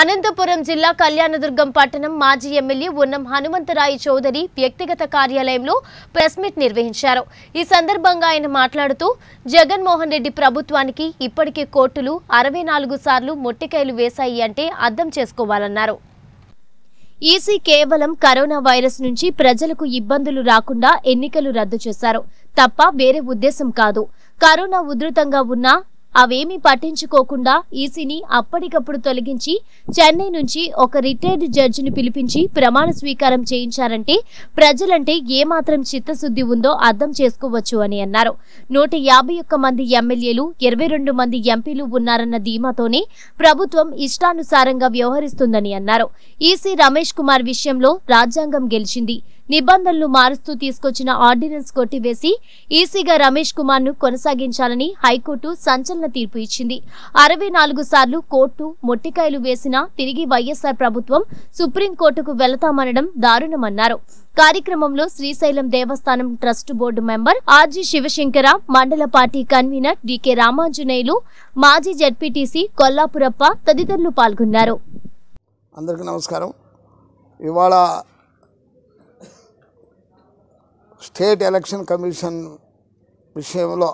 అనంతపురం జిల్లా కళ్యాణదుర్గం పట్టణం మాజీ ఎమ్మెల్యే ఉన్నం హనుమంతరాయి చౌదరి వ్యక్తిగత కార్యాలయంలో ప్రెస్ మీట్ నిర్వహించారు ఈ సందర్భంగా ఆయన మాట్లాడుతూ జగన్మోహన్ రెడ్డి ప్రభుత్వానికి ఇప్పటికే కోర్టులు అరవై సార్లు మొట్టికాయలు వేశాయి అంటే అర్థం చేసుకోవాలన్నారు ఈసీ కేవలం కరోనా వైరస్ నుంచి ప్రజలకు ఇబ్బందులు రాకుండా ఎన్నికలు రద్దు చేశారు తప్ప వేరే ఉద్దేశం కాదు కరోనా ఉధృతంగా ఉన్న అవేమీ పట్టించుకోకుండా ఈసీని అప్పటికప్పుడు తొలగించి చెన్నై నుంచి ఒక రిటైర్డ్ జడ్జిని పిలిపించి ప్రమాణ స్వీకారం చేయించారంటే ప్రజలంటే ఏమాత్రం చిత్తశుద్ధి ఉందో అర్థం చేసుకోవచ్చు అని అన్నారు నూట యాభై ఒక్క మంది ఎమ్మెల్యేలు ఇరవై రెండు మంది ఎంపీలు ఉన్నారన్న ధీమాతోనే ప్రభుత్వం ఇష్టానుసారంగా వ్యవహరిస్తుందని అన్నారు ఈసీ రమేష్ కుమార్ విషయంలో రాజ్యాంగం గెలిచింది నిబంధనలు మారుస్తూ తీసుకొచ్చిన ఆర్డినెన్స్ కొట్టివేసి ఈసీగా రమేష్ కుమార్ ను కొనసాగించాలని హైకోర్టు సంచలన తీర్పు ఇచ్చింది అరవై నాలుగు సార్లు కోర్టు మొట్టికాయలు వేసినా తిరిగి వైఎస్ఆర్ ప్రభుత్వం సుప్రీంకోర్టుకు వెళతామనడం దారుణమన్నారు కార్యక్రమంలో శ్రీశైలం దేవస్థానం trust board member RG Sivasankara మండల పార్టీ కన్వీనర్ డికే రామాంజనేయులు మాజీ జడ్పీటీసీ కొల్లాపురప్ప తదితరులు పాల్గొన్నారు అందరికీ నమస్కారం ఇవాళ స్టేట్ ఎలక్షన్ కమిషన్ విషయంలో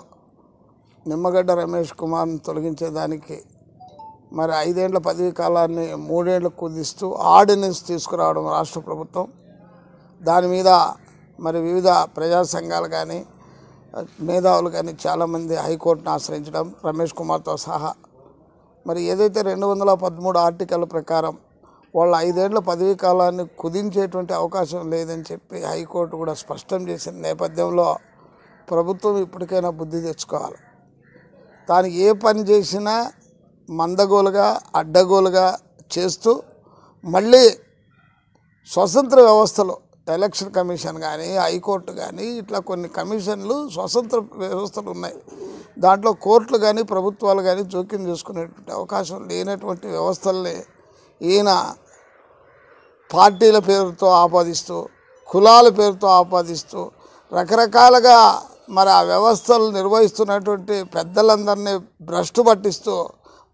నిమ్మగడ్డ రమేష్ కుమార్ను తొలగించేదానికి మరి ఐదేళ్ల పదవీ కాలాన్ని మూడేళ్లకు కుదిస్తూ ఆర్డినెన్స్ తీసుకురావడం రాష్ట్ర ప్రభుత్వం దాని మీద మరి వివిధ ప్రజా సంఘాలు కానీ మేధావులు కానీ చాలామంది హైకోర్టును ఆశ్రయించడం రమేష్ కుమార్తో సహా మరి ఏదైతే రెండు వందల పదమూడు ఆర్టికల్ ప్రకారం వాళ్ళ ఐదేళ్ల పదవీ కాలాన్ని కుదించేటువంటి అవకాశం లేదని చెప్పి హైకోర్టు కూడా స్పష్టం చేసిన నేపథ్యంలో ప్రభుత్వం ఇప్పటికైనా బుద్ధి తెచ్చుకోవాలి తాను ఏ పని చేసినా మందగోలుగా అడ్డగోలుగా చేస్తూ మళ్ళీ స్వతంత్ర వ్యవస్థలో ఎలక్షన్ కమిషన్ కానీ హైకోర్టు కానీ ఇట్లా కొన్ని కమిషన్లు స్వతంత్ర వ్యవస్థలు ఉన్నాయి దాంట్లో కోర్టులు కానీ ప్రభుత్వాలు కానీ జోక్యం చేసుకునేటువంటి అవకాశం లేనటువంటి వ్యవస్థల్ని ఈయన పార్టీల పేరుతో ఆపాదిస్తూ కులాల పేరుతో ఆపాదిస్తూ రకరకాలుగా మరి ఆ వ్యవస్థలు నిర్వహిస్తున్నటువంటి పెద్దలందరినీ భ్రష్టు పట్టిస్తూ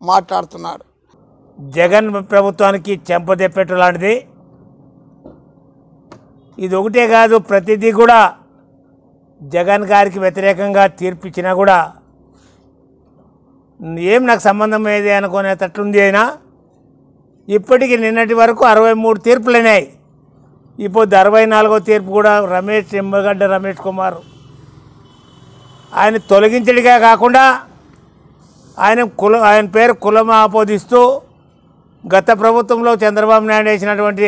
మాట్లాడుతున్నాడు జగన్ ప్రభుత్వానికి చెంపదెప్పేట లాంటిది ఇది ఒకటే కాదు ప్రతిదీ కూడా జగన్ గారికి వ్యతిరేకంగా తీర్పిచ్చినా కూడా ఏం నాకు సంబంధం ఏది అనుకునేటట్లుంది అయినా ఇప్పటికి నిన్నటి వరకు అరవై మూడు తీర్పులు అయినాయి ఇప్పుడు అరవై నాలుగో తీర్పు కూడా రమేష్ ఎమ్మగడ్డ రమేష్ కుమార్ ఆయన తొలగించడిగా కాకుండా ఆయన కుల ఆయన పేరు కులం ఆపోదిస్తూ గత ప్రభుత్వంలో చంద్రబాబు నాయుడు వేసినటువంటి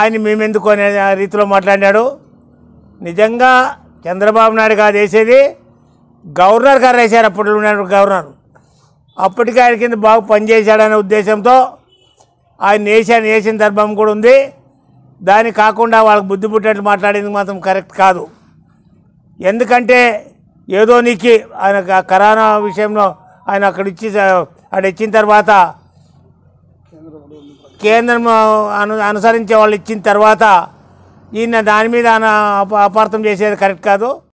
ఆయన మేమెందుకు అనే రీతిలో మాట్లాడాడు నిజంగా చంద్రబాబు నాయుడు కాదు వేసేది గవర్నర్ గారు వేశారు అప్పట్లో గవర్నర్ అప్పటికే ఆయన కింద బాగా పనిచేశాడనే ఉద్దేశంతో ఆయన వేసాను వేసిన ధర్మం కూడా ఉంది దాని కాకుండా వాళ్ళకి బుద్ధి పుట్టినట్లు మాట్లాడేది మాత్రం కరెక్ట్ కాదు ఎందుకంటే ఏదో నీకు ఆయన కరోనా విషయంలో ఆయన అక్కడ ఇచ్చి అక్కడ ఇచ్చిన తర్వాత కేంద్రం అను అనుసరించే వాళ్ళు ఇచ్చిన తర్వాత ఈయన దాని మీద అపార్థం చేసేది కరెక్ట్ కాదు